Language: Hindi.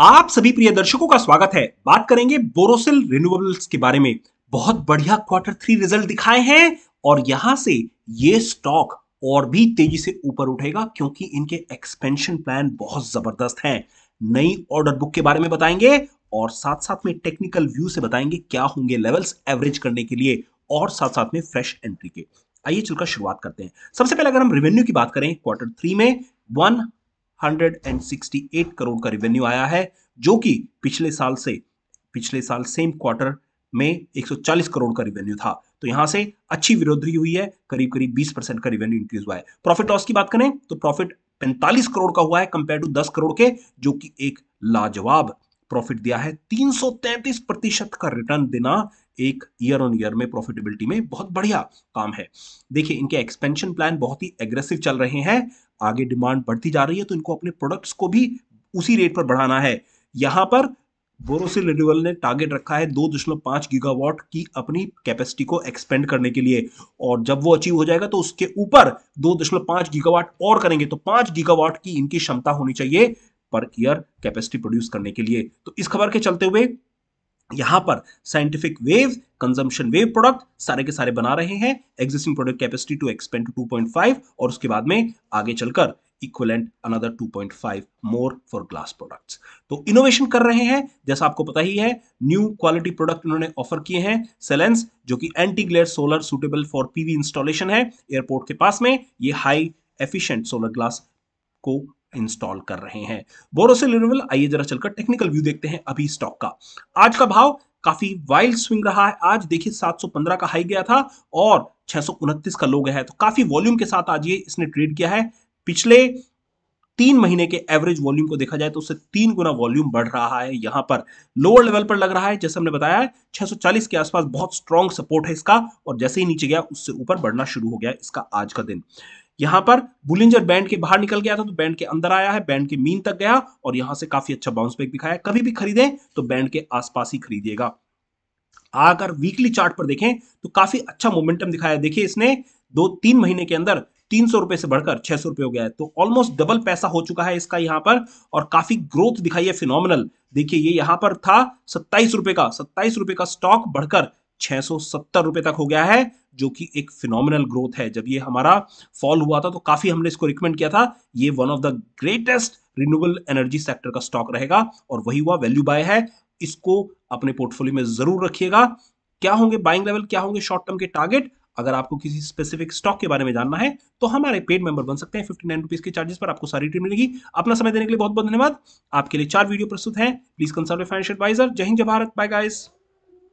आप सभी प्रिय दर्शकों का स्वागत है बात करेंगे बोरोसिल रिन्यूएबल्स के बारे में बहुत बढ़िया क्वार्टर थ्री रिजल्ट दिखाए हैं और यहां से ये स्टॉक और भी तेजी से ऊपर उठेगा क्योंकि इनके एक्सपेंशन प्लान बहुत जबरदस्त हैं नई ऑर्डर बुक के बारे में बताएंगे और साथ साथ में टेक्निकल व्यू से बताएंगे क्या होंगे लेवल्स एवरेज करने के लिए और साथ साथ में फ्रेश एंट्री के आइए चलकर शुरुआत करते हैं सबसे पहले अगर हम रेवेन्यू की बात करें क्वार्टर थ्री में वन 168 करोड़ का रेवेन्यू आया है जो कि पिछले साल से पिछले साल सेम क्वार्टर में 140 करोड़ का रिवेन्यू था तो यहां से अच्छी विरोधी हुई है करीब करीब 20 परसेंट का रिवेन्यू इंक्रीज हुआ है प्रॉफिट लॉस की बात करें तो प्रॉफिट 45 करोड़ का हुआ है कंपेयर टू 10 करोड़ के जो कि एक लाजवाब प्रॉफिट दिया है 333 प्रतिशत का रिटर्न देना एक ईयर ऑन ईयर में प्रॉफिटेबिलिटी में बहुत बढ़िया काम है देखिए इनके एक्सपेंशन प्लान बहुत ही एग्रेसिव चल रहे हैं आगे डिमांड बढ़ती जा रही है तो इनको अपने प्रोडक्ट्स को भी उसी रेट पर बढ़ाना है यहाँ पर बोरोसिल रिन्यूअल ने टारगेट रखा है दो दशमलव पांच गीगावाट की अपनी कैपेसिटी को एक्सपेंड करने के लिए और जब वो अचीव हो जाएगा तो उसके ऊपर दो दशमलव पांच गीगावाट और करेंगे तो पांच गीगावाट की इनकी क्षमता होनी चाहिए पर ईयर कैपेसिटी प्रोड्यूस करने के लिए तो इस खबर के चलते हुए यहां पर scientific wave consumption wave product सारे के सारे बना रहे हैं existing product capacity to expand to 2.5 और उसके बाद में आगे चलकर equivalent another 2.5 more for glass products तो इनोवेशन कर रहे हैं जैसा आपको पता ही है न्यू क्वालिटी प्रोडक्ट उन्होंने ऑफर किए हैं सेलेंस जो कि anti glare solar suitable for PV installation है एयरपोर्ट के पास में ये हाई एफिशियंट सोलर ग्लास को इंस्टॉल कर रहे हैं बोरोसिल रिन्यूएबल आइए जरा चलकर टेक्निकल व्यू देखते हैं अभी स्टॉक का आज का भाव काफी वाइल्ड स्विंग रहा है आज देखिए 715 का हाई गया था और छह का लो गया है तो काफी वॉल्यूम के साथ आज ये इसने ट्रेड किया है पिछले तीन महीने के एवरेज वॉल्यूम को देखा जाए तो उससे तीन गुना वॉल्यूम बढ़ रहा है यहां पर लोअर लेवल पर लग रहा है जैसे हमने बताया 640 के आसपास बहुत स्ट्रॉन्ग सपोर्ट है इसका और जैसे ही नीचे गया उससे ऊपर बढ़ना शुरू हो गया इसका आज का दिन यहां पर बुलिंजर बैंड के बाहर निकल गया था तो बैंड के अंदर आया है बैंड के मीन तक गया और यहां से काफी अच्छा बाउंस बैक दिखाया कभी भी खरीदें तो बैंड के आसपास ही खरीदिएगा अगर वीकली चार्ट पर देखें तो काफी अच्छा मोमेंटम दिखाया देखिए इसने दो तीन महीने के अंदर तीन सौ रुपए से बढ़कर छह सौ रुपए हो गया है तो ऑलमोस्ट डबल पैसा हो चुका है इसका यहाँ पर और काफी ग्रोथ दिखाई है फिनोमिनल देखिए ये यहाँ पर था सत्ताईस रुपए का सत्ताईस रुपए का स्टॉक बढ़कर 670 रुपए तक हो गया है जो कि एक फिनोमिनल ग्रोथ है जब ये हमारा फॉल हुआ था तो काफी हमने इसको रिकमेंड किया था ये one of the greatest renewable energy sector का स्टॉक रहेगा और वही हुआ वैल्यू बाय है इसको अपने पोर्टफोलियो में जरूर रखिएगा क्या होंगे बाइंग लेवल क्या होंगे शॉर्ट टर्म के टारगेट अगर आपको किसी स्पेसिफिक स्टॉक के बारे में जानना है तो हमारे पेड मेंबर बन सकते हैं फिफ्टी नाइन रुपीज के चार्जेस पर आपको सारी टीम मिलेगी अपना समय देने के लिए बहुत बहुत धन्यवाद आपके लिए चार वीडियो प्रस्तुत हैं प्लीज कंसल्ट फाइनेंशियल एडवाइजर जय हिंद जय भारत बाय गाइस